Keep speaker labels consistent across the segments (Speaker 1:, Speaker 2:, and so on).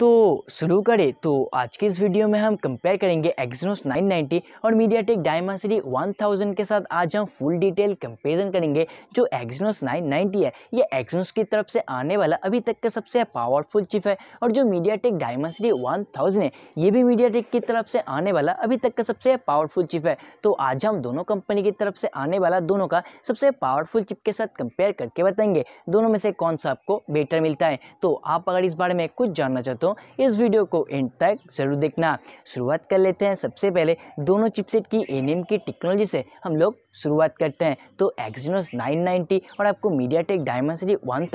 Speaker 1: तो शुरू करें तो आज के इस वीडियो में हम कंपेयर करेंगे एक्जनोस 990 और मीडियाटेक डायमा सीरी 1000 के साथ आज हम फुल डिटेल कंपेरिजन करेंगे जो एक्जनोस 990 है ये एक्जनोस की तरफ से आने वाला अभी तक का सबसे पावरफुल चिप है और जो मीडियाटेक डायमा सीरी 1000 है ये भी मीडियाटेक की तरफ से आने वाला अभी तक का सबसे पावरफुल चिप है तो आज हम दोनों कंपनी की तरफ से आने वाला दोनों का सबसे पावरफुल चिप के साथ कंपेयर करके बताएंगे दोनों में से कौन सा आपको बेटर मिलता है तो आप अगर इस बारे में कुछ जानना चाहते तो इस वीडियो को एंड तक ज़रूर देखना शुरुआत कर लेते हैं सबसे पहले दोनों चिपसेट की एन की टेक्नोलॉजी से हम लोग शुरुआत करते हैं तो एक्जिनोस 990 और आपको MediaTek Dimensity one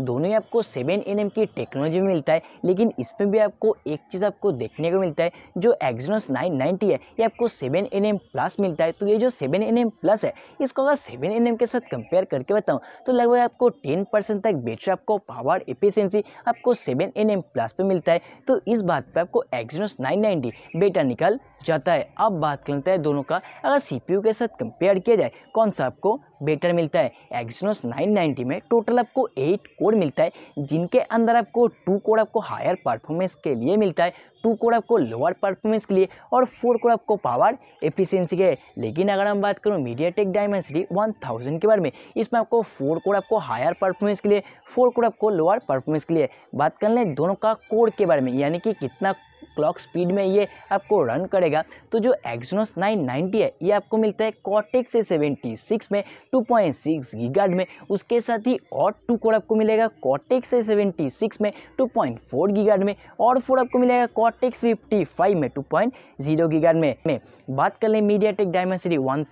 Speaker 1: दोनों ही आपको सेवन एन की टेक्नोलॉजी में मिलता है लेकिन इसमें भी आपको एक चीज़ आपको देखने को मिलता है जो एक्जिनोस 990 है ये आपको सेवन एन प्लस मिलता है तो ये जो सेवन एन प्लस है इसको अगर सेवन एन के साथ कंपेयर करके बताऊँ तो लगभग आपको टेन तक बेटर आपको पावर एफिशिएंसी आपको सेवन एन प्लस पर तो मिलता है तो इस बात पे आपको नाइन 990 बेटा निकल जाता है अब बात करते हैं दोनों का अगर सीपीयू के साथ कंपेयर किया जाए कौन सा आपको बेटर मिलता है नाइन 990 में टोटल आपको एट कोर मिलता है जिनके अंदर आपको टू कोर आपको हायर परफॉर्मेंस के लिए मिलता है टू कोर आपको लोअर परफॉर्मेंस के लिए और फोर कोर आपको पावर एफिशिएंसी के लेकिन अगर हम बात करूँ MediaTek Dimensity one thousand के बारे में इसमें आपको फोर कोर आपको हायर परफॉर्मेंस के लिए फोर कोर आपको लोअर परफॉर्मेंस के लिए बात कर लें दोनों का कोर के बारे में यानी कि कितना क्लॉक स्पीड में ये आपको रन करेगा तो जो एक्जनोस 990 है ये आपको मिलता है कॉटेक्स सेवेंटी सिक्स में 2.6 पॉइंट में उसके साथ ही और टू कोर आपको मिलेगा कॉटेक्स सेवेंटी सिक्स में 2.4 पॉइंट में और फोर आपको मिलेगा कॉटेक्स फिफ्टी फाइव में 2.0 गीगाड में, में बात कर लें मीडिया टेक डायमेंसिटी वन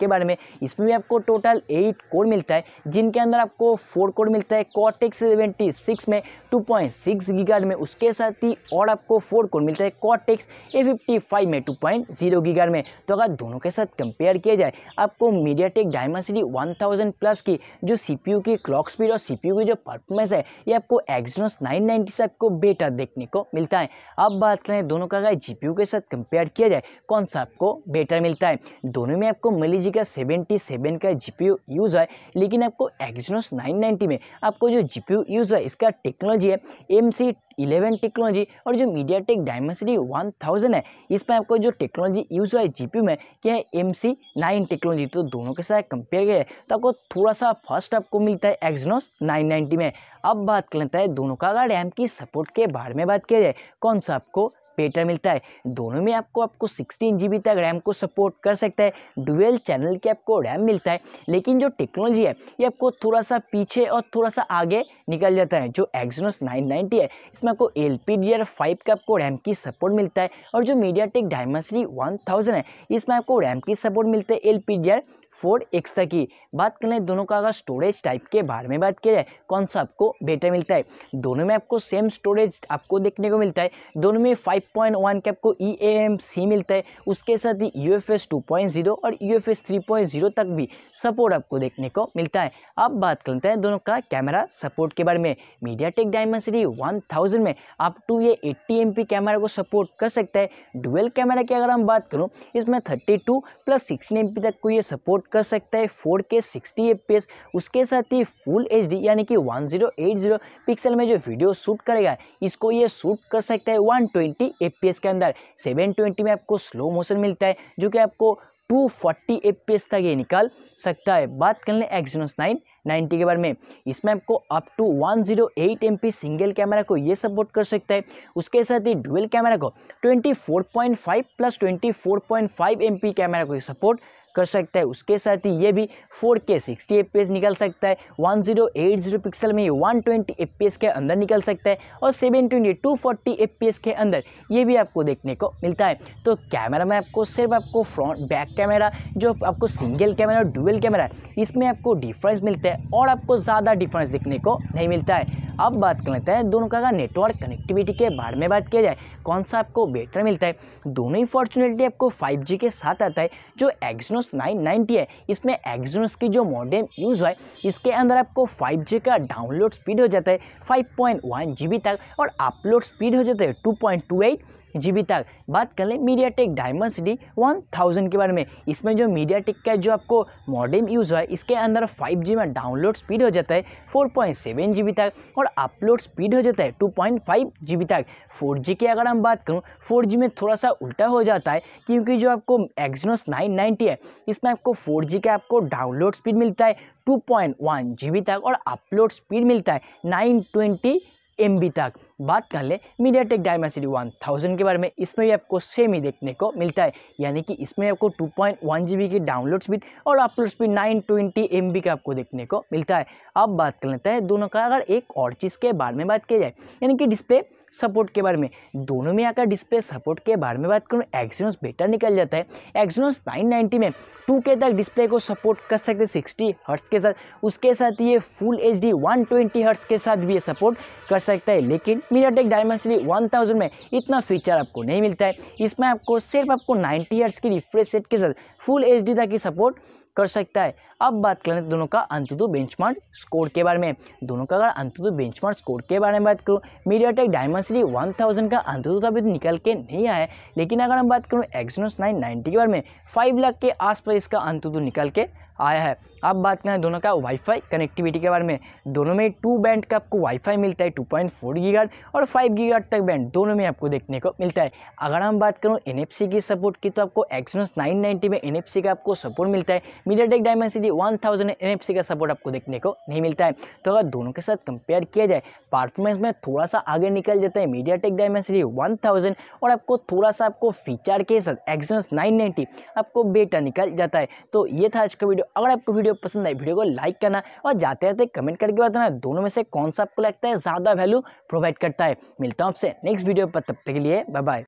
Speaker 1: के बारे में इसमें भी आपको टोटल एट कोर मिलता है जिनके अंदर आपको फोर कोर मिलता है कॉटेक्स सेवेंटी में टू पॉइंट में उसके साथ ही और आपको फोर कोर मिलता है कॉटेक्स ए फिफ्टी फाइव में टू पॉइंट जीरो गीगर में तो अगर दोनों के साथ कंपेयर किया जाए आपको MediaTek Dimensity one thousand plus की जो सी पी यू की क्लॉक स्पीड और सी पी यू की जो परफॉर्मेंस है ये आपको एक्जनोस नाइन नाइन्टी से आपको बेटर देखने को मिलता है अब बात करें दोनों का अगर जी पी यू के साथ कंपेयर किया जाए कौन सा आपको बेटर मिलता है दोनों में आपको मिलीजी का सेवेंटी सेवन का जी पी यू यूज़ है लेकिन आपको एक्जनोस नाइन नाइन्टी में आपको जो जी पी यू यूज़ है इसका टेक्नोलॉजी है एम सी इलेवन टेक्नोलॉजी और जो MediaTek Dimensity one thousand है इसमें आपको जो टेक्नोलॉजी यूज़ हुआ है जी में क्या है एम सी नाइन टेक्नोलॉजी तो दोनों के साथ कंपेयर किया है तो आपको थोड़ा सा फर्स्ट आपको मिलता है एक्जनोस नाइन नाइन्टी में अब बात कर लेते हैं दोनों का अगर रैम की सपोर्ट के बारे में बात किया जाए कौन सा आपको पेटर मिलता है दोनों में आपको आपको सिक्सटीन जी तक रैम को सपोर्ट कर सकता है डुअल चैनल के आपको रैम मिलता है लेकिन जो टेक्नोलॉजी है ये आपको थोड़ा सा पीछे और थोड़ा सा आगे निकल जाता है जो एक्जनोस 990 है इसमें आपको L P D R five का आपको रैम की सपोर्ट मिलता है और जो MediaTek Dimensity one thousand है इसमें आपको रैम की सपोर्ट मिलता है L P D R four X तक की बात कर लें दोनों का अगर स्टोरेज टाइप के बारे में बात किया जाए कौन सा आपको बेटर मिलता है दोनों में आपको सेम स्टोरेज आपको देखने को मिलता है दोनों में 5.1 के आपको ई एम सी मिलता है उसके साथ ही यू एफ एस और यू एफ एस तक भी सपोर्ट आपको देखने को मिलता है अब बात करते हैं दोनों का कैमरा सपोर्ट के बारे में मीडिया टेक डायमेंसरी वन में आप टू ये एट्टी एम कैमरा को सपोर्ट कर सकता है डुअल कैमरा की अगर हम बात करूँ इसमें thirty two plus sixteen M तक को ये सपोर्ट सपोर्ट कर सकता है फोर के सिक्सटी एफ उसके साथ ही फुल एच यानी कि वन जीरो पिक्सल में जो वीडियो शूट करेगा इसको ये शूट कर सकता है वन ट्वेंटी के अंदर सेवन में आपको स्लो मोशन मिलता है जो कि आपको 240 फोर्टी तक ये निकाल सकता है बात कर लें एक्सनोस नाइन नाइन्टी के बारे में इसमें आपको up to 108 zero single camera को ये सपोर्ट कर सकता है उसके साथ ही डुअल कैमरा को 24.5 प्लस 24.5 फोर कैमरा को सपोर्ट कर सकता है उसके साथ ही ये भी 4K 60fps निकल सकता है 1080 पिक्सल में ये 120fps के अंदर निकल सकता है और 720 240fps के अंदर ये भी आपको देखने को मिलता है तो कैमरा में आपको सिर्फ आपको फ्रंट बैक कैमरा जो आपको सिंगल कैमरा और डुअल कैमरा है इसमें आपको डिफरेंस मिलता है और आपको ज़्यादा डिफरेंस देखने को नहीं मिलता है अब बात कर लेते हैं दोनों का नेटवर्क कनेक्टिविटी के बारे में बात किया जाए कौन सा आपको बेटर मिलता है दोनों ही फॉर्चुनेटली आपको 5G के साथ आता है जो एक्जनोस 990 है इसमें एक्जनोस की जो मॉडर्न यूज़ हुआ है इसके अंदर आपको 5G का डाउनलोड स्पीड हो जाता है फाइव जीबी तक और अपलोड स्पीड हो जाता है जी बी तक बात कर लें MediaTek Dimensity one thousand के बारे में इसमें जो मीडिया टेक का जो आपको मॉडम यूज़ हुआ है इसके अंदर फाइव जी में डाउनलोड स्पीड हो जाता है four point seven G B तक और अपलोड स्पीड हो जाता है two point five G B तक फोर जी की अगर हम हम बात करूँ फोर में थोड़ा सा उल्टा हो जाता है क्योंकि जो आपको एक्जनोस नाइन है इसमें आपको फोर का आपको डाउनलोड स्पीड मिलता है टू पॉइंट तक और अपलोड स्पीड मिलता है नाइन एम बी तक बात कर ले MediaTek Dimensity one thousand के बारे में इसमें भी आपको सेम ही देखने को मिलता है यानी कि इसमें आपको टू पॉइंट वन जी की डाउनलोड स्पीड और upload speed nine twenty M B का आपको देखने को मिलता है अब बात कर लेते हैं दोनों का अगर एक और चीज़ के बारे में बात की जाए यानी कि डिस्प्ले सपोर्ट के बारे में दोनों में आकर डिस्प्ले सपोर्ट के बारे में बात करूँ एक्सिनोस बेटर निकल जाता है एक्सिनोस 990 में 2K तक डिस्प्ले को सपोर्ट कर सकते 60 हर्ट्स के साथ उसके साथ ये full H D one hertz के साथ भी ये सपोर्ट कर सकता है लेकिन मीराटेक टेक 1000 में इतना फीचर आपको नहीं मिलता है इसमें आपको सिर्फ आपको 90 हर्ट्स की रिफ्रेश सेट के साथ फुल एच तक ही सपोर्ट कर सकता है अब बात करें दोनों का बेंच बेंचमार्क स्कोर के बारे में दोनों का अगर बेंच बेंचमार्क स्कोर के बारे में बात करूँ MediaTek Dimensity one thousand का अंतुतु तो अभी तो निकल के नहीं आया है लेकिन अगर हम बात करूँ एक्सनोस नाइन नाइन्टी के बारे में फाइव लाख के आसपास इसका अंतुतु निकल के आया है अब बात करें दोनों का वाईफाई कनेक्टिविटी के बारे में दोनों में टू बैंड का आपको वाईफाई मिलता है टू पॉइंट फोर गीगाट और फाइव गीगाट तक बैंड दोनों में आपको देखने को मिलता है अगर हम बात करूँ एन की सपोर्ट की तो आपको एक्सनोस नाइन में एन का आपको सपोर्ट मिलता है MediaTek one thousand N का सपोर्ट आपको देखने को नहीं मिलता है तो अगर दोनों के साथ कंपेयर किया जाए परफॉर्मेंस में थोड़ा सा आगे निकल जाता है MediaTek Dimensity one thousand और आपको थोड़ा सा आपको फीचर के साथ एक्सनोस नाइन आपको बेटा निकल जाता है तो ये था आज का वीडियो अगर आपको वीडियो वीडियो पसंद आए वीडियो को लाइक करना और जाते जाते कमेंट करके बताना दोनों में से कौन सा आपको लगता है ज़्यादा वैल्यू प्रोवाइड करता है मिलता हूँ आपसे नेक्स्ट वीडियो पर तब तक के लिए बाय बाय